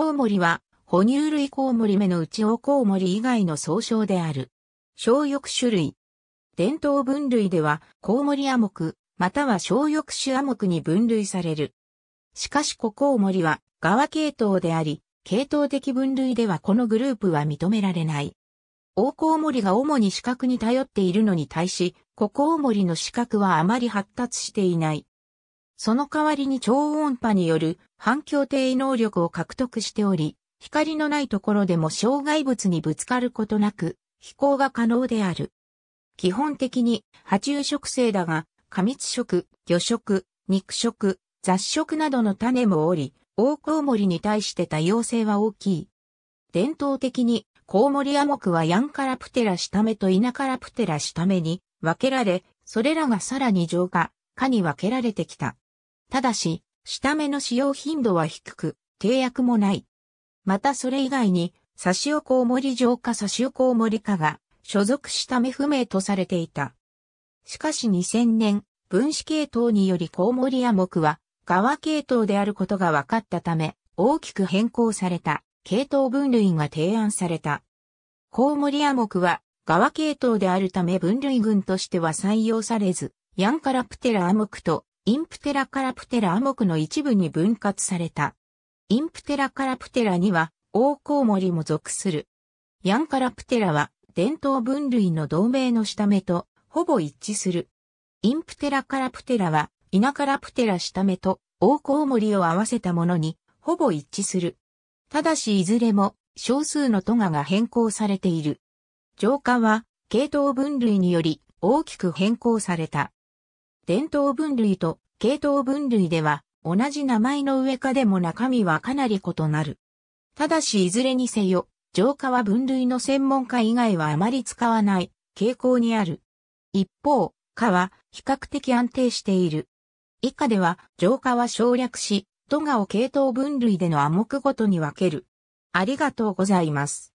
コウモリは、哺乳類コウモリ目のうちオコウモリ以外の総称である。小翼種類。伝統分類では、コウモリモ目、または小翼種モ目に分類される。しかしココウモリは、側系統であり、系統的分類ではこのグループは認められない。オオコウモリが主に視覚に頼っているのに対し、ココウモリの視覚はあまり発達していない。その代わりに超音波による反響低能力を獲得しており、光のないところでも障害物にぶつかることなく、飛行が可能である。基本的に、波虫植生だが、過密食、魚食、肉食、雑食などの種もおり、大コウモリに対して多様性は大きい。伝統的に、コウモリアモクはヤンカラプテラ下目とイナカラプテラ下目に分けられ、それらがさらに浄化、化に分けられてきた。ただし、下目の使用頻度は低く、定約もない。またそれ以外に、差し置こう森上か差しコこモリかが、所属した目不明とされていた。しかし2000年、分子系統によりコウモリや木は、側系統であることが分かったため、大きく変更された、系統分類が提案された。コウモリア木は、側系統であるため分類群としては採用されず、ヤンカラプテラアモとインプテラカラプテラアモクの一部に分割された。インプテラカラプテラには、オオコウモリも属する。ヤンカラプテラは、伝統分類の同盟の下目と、ほぼ一致する。インプテラカラプテラは、イナカラプテラ下目と、オオコウモリを合わせたものに、ほぼ一致する。ただしいずれも、少数のトガが変更されている。浄化は、系統分類により、大きく変更された。伝統分類と系統分類では、同じ名前の上下でも中身はかなり異なる。ただしいずれにせよ、浄化は分類の専門家以外はあまり使わない傾向にある。一方、化は比較的安定している。以下では、浄化は省略し、都がを系統分類での暗黙ごとに分ける。ありがとうございます。